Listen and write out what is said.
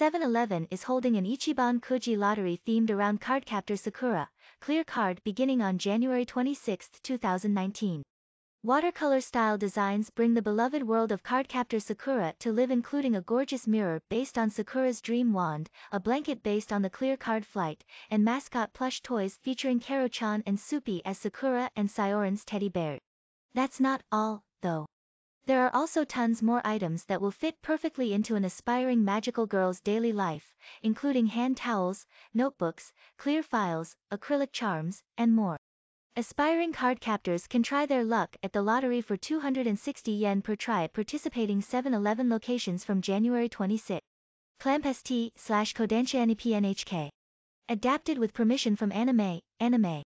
7-Eleven is holding an Ichiban Koji lottery themed around Cardcaptor Sakura, Clear Card beginning on January 26, 2019. Watercolor style designs bring the beloved world of Cardcaptor Sakura to live including a gorgeous mirror based on Sakura's dream wand, a blanket based on the clear card flight, and mascot plush toys featuring Karo-chan and Supi as Sakura and Sayoran's teddy bear. That's not all, though. There are also tons more items that will fit perfectly into an aspiring magical girl's daily life, including hand towels, notebooks, clear files, acrylic charms, and more. Aspiring card captors can try their luck at the lottery for 260 yen per try at participating 7-Eleven locations from January 26. Clampst slash Kodansha NEPNHK. Adapted with permission from Anime, Anime.